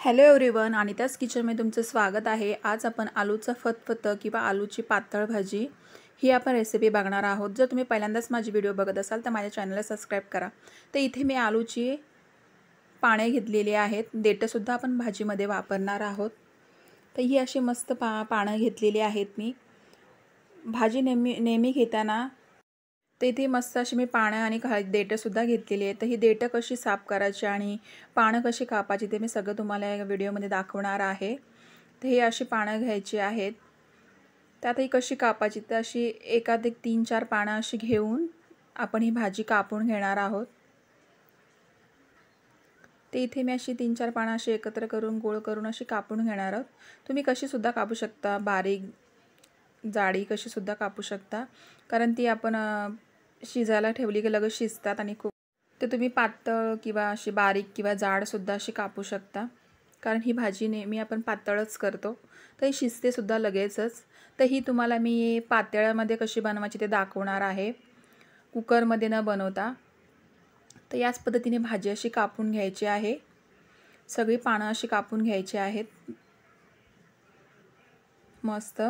hello everyone त्याच किचनमध्ये तुमचं स्वागत आहे आज आपण आलूचं फतफत किंवा आलूची पातळ भाजी ही आपण रेसिपी बघणार आहोत जर तुम्ही पहिल्यांदाच माझी व्हिडिओ बघत असाल तर माझ्या चॅनलला सबस्क्राईब करा तर इथे मी आलूची पाने घेतलेली आहेत देटंसुद्धा आपण भाजीमध्ये वापरणार आहोत तर ही अशी मस्त पा पानं घेतलेली आहेत मी भाजी नेहमी नेहमी घेताना तर इथे मस्त अशी मी पानं आणि खा देटंसुद्धा घेतलेली आहे तर ही देटं कशी साफ करायची आणि पानं कशी कापायची ते मी सगळं तुम्हाला या व्हिडिओमध्ये दाखवणार आहे तर ही अशी पानं घ्यायची आहेत त्यात ही कशी कापायची तर अशी एकात एक तीन चार पानं अशी घेऊन आपण ही भाजी कापून घेणार आहोत ते इथे मी अशी तीन चार पानं अशी एकत्र करून गोळ करून अशी कापून घेणार आहोत तुम्ही कशीसुद्धा कापू शकता बारीक जाडी कशीसुद्धा कापू शकता कारण ती आपण शिजायला ठेवली की लगेच शिजतात आणि खूप ते तुम्ही पातळ किंवा अशी बारीक किंवा जाडसुद्धा अशी कापू शकता कारण ही भाजी नेहमी आपण पातळच करतो तर ही शिजतेसुद्धा लगेचच तर ही तुम्हाला मी पातळ्यामध्ये कशी बनवायची ते दाखवणार आहे कुकरमध्ये न बनवता तर याच पद्धतीने भाजी अशी कापून घ्यायची आहे सगळी पानं अशी कापून घ्यायची आहेत मस्त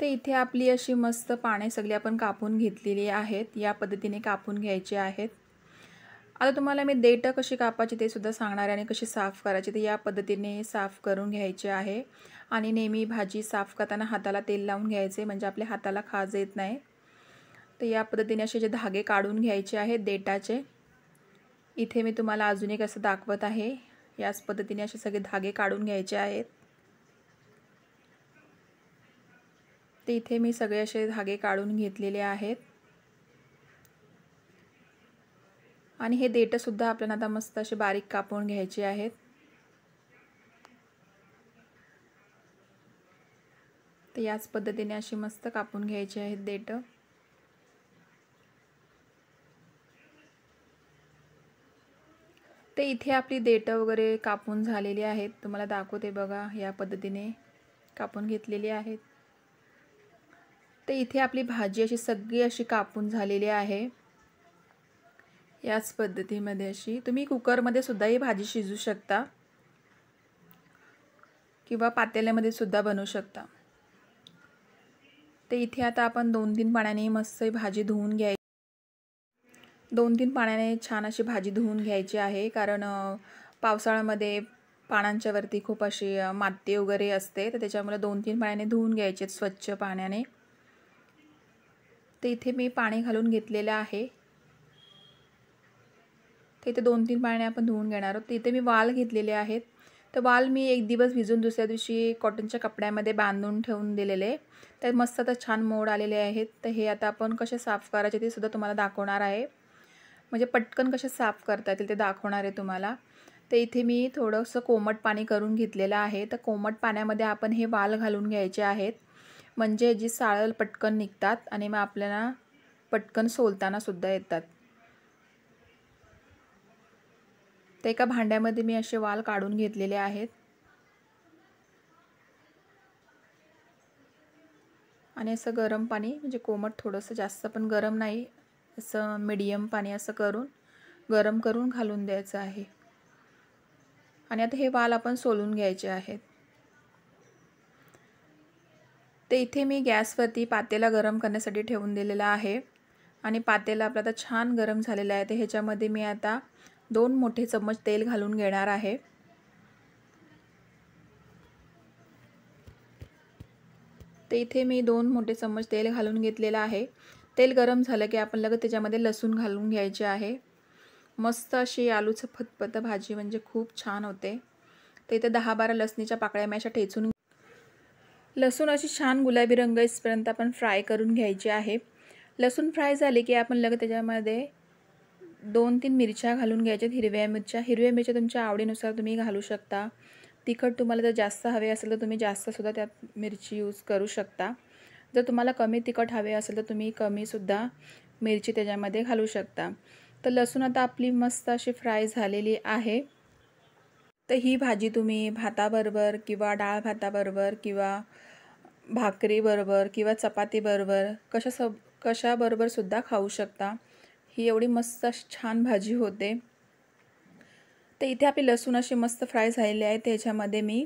तर इथे आपली अशी मस्त पाने सगळी आपण कापून घेतलेली आहेत या पद्धतीने कापून घ्यायचे आहेत आता तुम्हाला मी देटं कशी कापायची ते सुद्धा सांगणार आहे आणि कशी साफ करायची ते या पद्धतीने साफ करून घ्यायचे आहे आणि नेहमी भाजी साफ करताना हाताला तेल लावून घ्यायचे म्हणजे आपल्या हाताला खाज येत नाही तर या पद्धतीने असे जे धागे काढून घ्यायचे आहेत देटाचे इथे मी तुम्हाला अजून एक असं दाखवत आहे याच पद्धतीने असे सगळे धागे काढून घ्यायचे आहेत ते इथे मी सगळे असे धागे काढून घेतलेले आहेत आणि हे देठंसुद्धा आपल्याला आता मस्त असे बारीक कापून घ्यायचे आहेत तर याच पद्धतीने अशी मस्त कापून घ्यायची आहेत देठं तर इथे आपली देठं वगैरे कापून झालेली आहेत तुम्हाला दाखवते बघा या पद्धतीने कापून घेतलेली आहेत तर इथे आपली भाजी अशी सगळी अशी कापून झालेली आहे याच पद्धतीमध्ये अशी तुम्ही कुकरमध्ये सुद्धा ही भाजी शिजू शकता किंवा पातेल्यामध्ये सुद्धा बनवू शकता तर इथे आता आपण दोन तीन पाण्याने मस्त भाजी धुवून घ्यायची दोन तीन पाण्याने छान अशी भाजी धुवून घ्यायची आहे कारण पावसाळ्यामध्ये पानांच्यावरती खूप अशी माती वगैरे असते तर त्याच्यामुळे दोन तीन पाण्याने धुवून घ्यायचे स्वच्छ पाण्याने तर इथे मी पाणी घालून घेतलेलं आहे तर इथे दोन तीन पाणी आपण धुवून घेणार आहोत तर इथे मी वाल घेतलेले आहेत तर वाल मी एक दिवस भिजून दुसऱ्या दिवशी कॉटनच्या कपड्यामध्ये बांधून ठेवून दिलेले तर मस्त आता छान मोड आलेले आहेत तर हे आता आपण कसे साफ करायचे ते सुद्धा तुम्हाला दाखवणार आहे म्हणजे पटकन कसे साफ करता येतील ते दाखवणार आहे तुम्हाला तर इथे मी थोडंसं कोमट पाणी करून घेतलेलं आहे तर कोमट पाण्यामध्ये आपण हे वाल घालून घ्यायचे आहेत म्हणजे जी साळल पटकन निघतात आणि मग आपल्याला पटकन सोलताना सुद्धा येतात तर एका भांड्यामध्ये मी असे वाल काढून घेतलेले आहेत आणि असं गरम पाणी म्हणजे कोमट थोडंसं जास्त पण गरम नाही असं मीडियम पाणी असं करून गरम करून घालून द्यायचं आहे आणि आता हे वाल आपण सोलून घ्यायचे आहेत तर इथे मी गॅसवरती पातेला गरम करण्यासाठी ठेवून दिलेला आहे आणि पातेला आपलं आता छान गरम झालेलं आहे तर ह्याच्यामध्ये मी आता दोन मोठे चम्मच तेल घालून घेणार आहे तर इथे मी दोन मोठे चम्मच तेल घालून घेतलेलं आहे तेल गरम झालं की आपण लगत त्याच्यामध्ये लसूण घालून घ्यायचे आहे मस्त अशी आलूचं फतफत भाजी म्हणजे खूप छान होते तर इथे दहा बारा लसणीच्या पाकळ्या मी अशा ठेचून लसूण अशी छान गुलाबी रंग इसपर्यंत आपण फ्राय करून घ्यायची आहे लसूण फ्राय झाले की आपण लगेच त्याच्यामध्ये दोन तीन मिरच्या घालून घ्यायच्यात हिरव्या मिरच्या हिरव्या मिरच्या तुमच्या आवडीनुसार तुम्ही घालू शकता तिखट तुम्हाला जर जास्त हवे असेल तर तुम्ही जास्तसुद्धा त्यात मिरची यूज करू शकता जर तुम्हाला कमी तिखट हवे असेल तर तुम्ही कमीसुद्धा मिरची त्याच्यामध्ये घालू शकता तर लसूण आता आपली मस्त अशी फ्राय झालेली आहे तर ही भाजी तुम्ही भाताबरोबर किंवा डाळ भाताबरोबर किंवा भाकरीबरोबर किंवा चपातीबरोबर कशा सब कशाबरोबर सुद्धा खाऊ शकता ही एवढी मस्त छान भाजी होते तर इथे आपली लसूण अशी मस्त फ्राय झालेली आहे त्याच्यामध्ये मी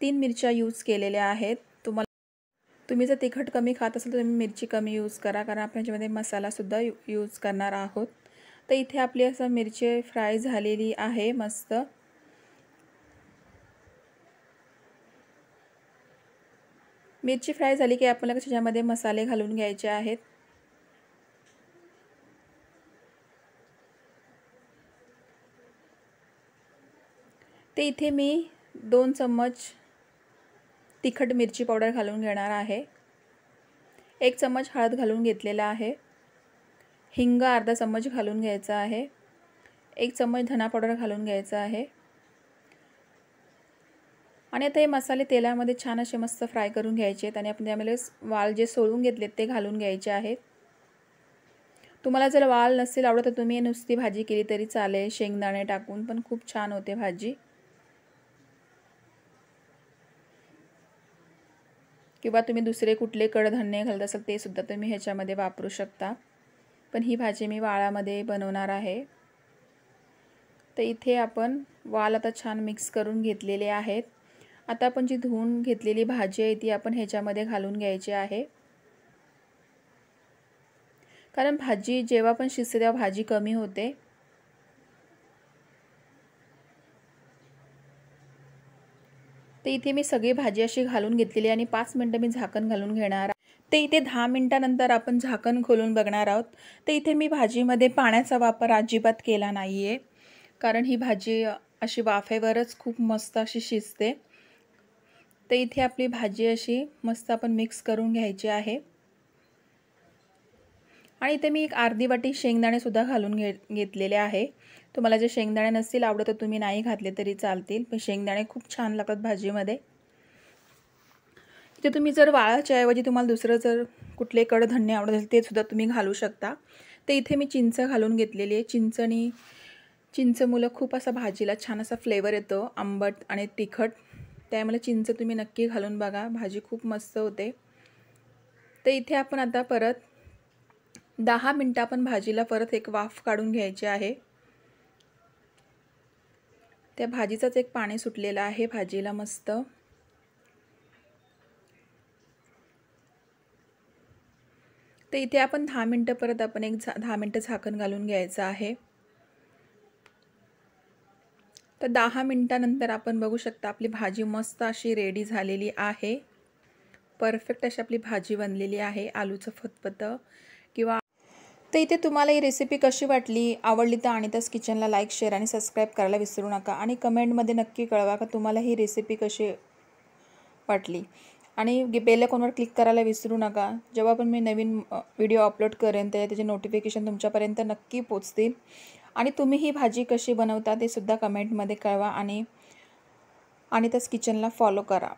तीन मिरच्या यूज केलेल्या आहेत तुम्हाला तुम्ही जर तिखट कमी खात असाल तर तुम्ही मिरची कमी यूज करा कारण आपण याच्यामध्ये मसालासुद्धा यू यूज करणार आहोत तर इथे आपली असं मिरची फ्राय झालेली आहे मस्त मिरची फ्राय झाली की आपल्याला त्याच्यामध्ये मसाले घालून घ्यायचे आहेत ते इथे मी दोन चम्मच तिखट मिरची पावडर घालून घेणार आहे एक चम्मच हळद घालून घेतलेला आहे हिंग अर्धा चम्मच घालून घ्यायचा आहे एक चम्मच धना पावडर घालून घ्यायचा आहे आणि आता हे मसाले तेलामध्ये छान असे मस्त फ्राय करून घ्यायचे आहेत आणि आपण त्यामध्ये वाल जे सोडून घेतलेत ते घालून घ्यायचे आहेत तुम्हाला जर वाल नसेल आवडत तर तुम्ही नुसती भाजी केली तरी चालेल शेंगदाणे टाकून पण खूप छान होते भाजी किंवा तुम्ही दुसरे कुठले कडधान्य घालत असाल ते सुद्धा तुम्ही ह्याच्यामध्ये वापरू शकता पण ही भाजी मी वाळामध्ये बनवणार आहे तर इथे आपण वाल आता छान मिक्स करून घेतलेले आहेत आता आपण जी धुवून घेतलेली भाजी आहे ती आपण ह्याच्यामध्ये घालून घ्यायची आहे कारण भाजी जेव्हा पण शिजते तेव्हा भाजी कमी होते तर इथे मी सगळी भाजी अशी घालून घेतलेली आणि पाच मिनटं मी झाकण घालून घेणार ते इथे दहा मिनटानंतर आपण झाकण खोलून बघणार आहोत तर इथे मी भाजीमध्ये पाण्याचा वापर अजिबात केला नाही आहे कारण ही भाजी अशी वाफेवरच खूप मस्त अशी शिजते तर इथे आपली भाजी अशी मस्त आपण मिक्स करून घ्यायची आहे आणि इथे मी एक अर्धी वाटी शेंगदाणेसुद्धा घालून घे घेतलेले आहे तुम्हाला जे शेंगदाणे नसतील आवडत तर तुम्ही नाही घातले तरी चालतील पण शेंगदाणे खूप छान लागतात भाजीमध्ये इथे तुम्ही जर वाळाच्या ऐवजी तुम्हाला दुसरं जर कुठले कडधान्य आवडत असेल ते सुद्धा तुम्ही घालू शकता तर इथे मी चिंच घालून घेतलेली आहे चिंचणी मुलं खूप असा भाजीला छान असा फ्लेवर येतो आंबट आणि तिखट त्यामुळे चिंच तुम्ही नक्की घालून बघा भाजी खूप मस्त होते तर इथे आपण आता परत दहा मिनटं आपण भाजीला परत एक वाफ काढून घ्यायची आहे त्या भाजीचाच एक पाणी सुटलेलं आहे भाजीला मस्त तर इथे आपण दहा मिनटं परत आपण एक झा दहा मिनटं झाकण घालून घ्यायचं आहे तर दहा मिनटानंतर आपण बघू शकता आपली भाजी मस्त अशी रेडी झालेली आहे परफेक्ट अशी आपली भाजी बनलेली आहे आलूचं फतफतं किंवा तर इथे तुम्हाला ही रेसिपी कशी वाटली आवडली तर तस किचनला लाईक शेअर आणि सबस्क्राईब करायला विसरू नका आणि कमेंटमध्ये नक्की कळवा का तुम्हाला ही रेसिपी कशी वाटली आणि बेलकोनवर क्लिक करायला विसरू नका जेव्हा पण मी नवीन व्हिडिओ अपलोड करेन तर त्याचे नोटिफिकेशन तुमच्यापर्यंत नक्की पोचतील आणि तुम्ही ही भाजी कशी बनवता ते सुद्धा कमेंटमध्ये कळवा आणि आणि त्याच किचनला फॉलो करा